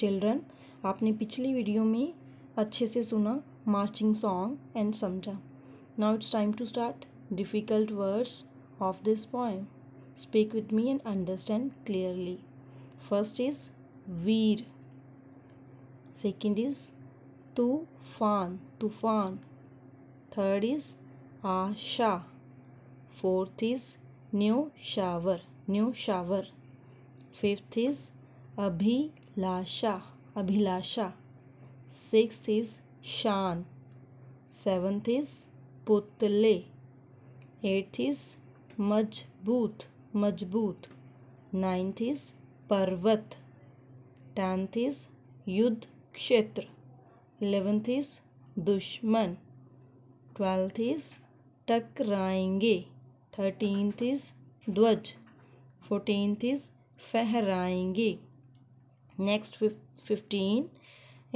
Children आपने पिछली video में अच्छे से सुना मार्चिंग सॉन्ग एंड समझा now it's time to start difficult words of this point speak with me and understand clearly first is वीर सेकेंड इज तूफान तूफान थर्ड इज आशा फोर्थ इज न्यू शावर न्यू शावर फिफ्थ इज अभिलाषा अभिलाषा सिक्स इज़ शान सेवन्थ इज़ पुतले एट्थ इज़ मजबूत मजबूत नाइन्थ इज़ पर्वत टेंथ इज़ युद्ध क्षेत्र इलेवेंथ इज़ दुश्मन ट्वेल्थ इज़ टकराएंगे थर्टीनथ इज़ ध्वज फोर्टीनथ इज़ फहराएंगे नेक्स्ट फिफ्टीन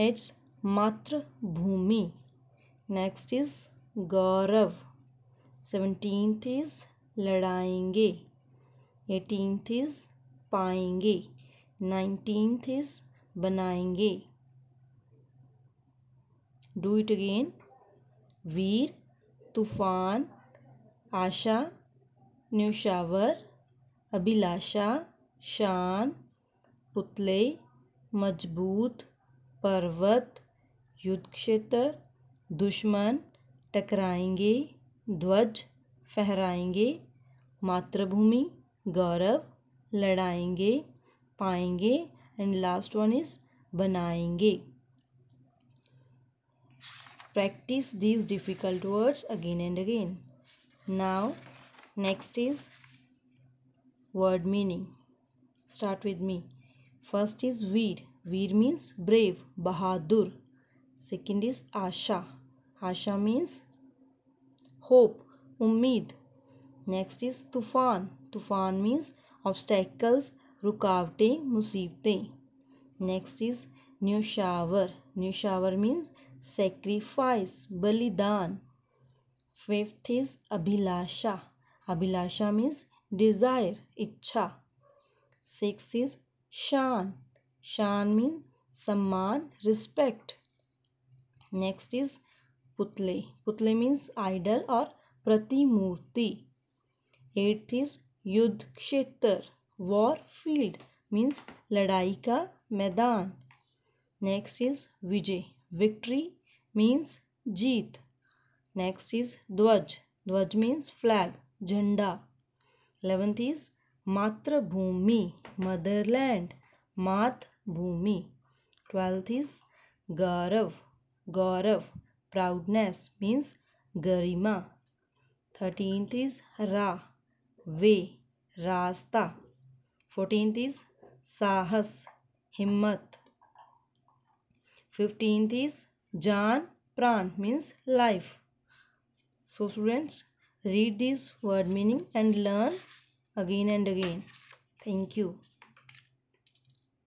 इट्स मातृभूमि नेक्स्ट इज गौरव सेवनटीन्थ इज लड़ाएंगे एटीनथ इज पाएंगे नाइनटीन्थ इज बनाएंगे डू इट अगेन वीर तूफान आशा न्यूशावर अभिलाषा शान पुतले मजबूत पर्वत युद्ध क्षेत्र दुश्मन टकराएंगे ध्वज फहराएंगे मातृभूमि गौरव लड़ाएंगे पाएंगे एंड लास्ट वन इज बनाएंगे practice these difficult words again and again now next is word meaning start with me First is Veer. Veer means brave, Bahadur. Second is Asha. Asha means hope, Ummid. Next is Tufan. Tufan means obstacles, रुकावटें मुसीबतें next is न्यूशावर न्यूशावर means sacrifice बलिदान fifth is अभिलाषा अभिलाषा means desire इच्छा six is शान शान मीन सम्मान रिस्पेक्ट नेक्स्ट इज पुतले पुतले मीन्स आइडल और प्रतिमूर्ति एट्थ इज युद्ध क्षेत्र वॉर फील्ड मीन्स लड़ाई का मैदान नेक्स्ट इज विजय विक्ट्री मीन्स जीत नेक्स्ट इज ध्वज ध्वज मीन्स फ्लैग झंडा इलेवेंथ इज मातृभूमि मदरलैंड मातृभूमि ट्वेल्थ इज गौरव गौरव प्राउडनेस मीन्स गरिमा थर्टींथ इज रा वे रास्ता फोर्टींथ इज साहस हिम्मत फिफ्टींथ इज जान प्राण means life so students read this word meaning and learn again and again. Thank you.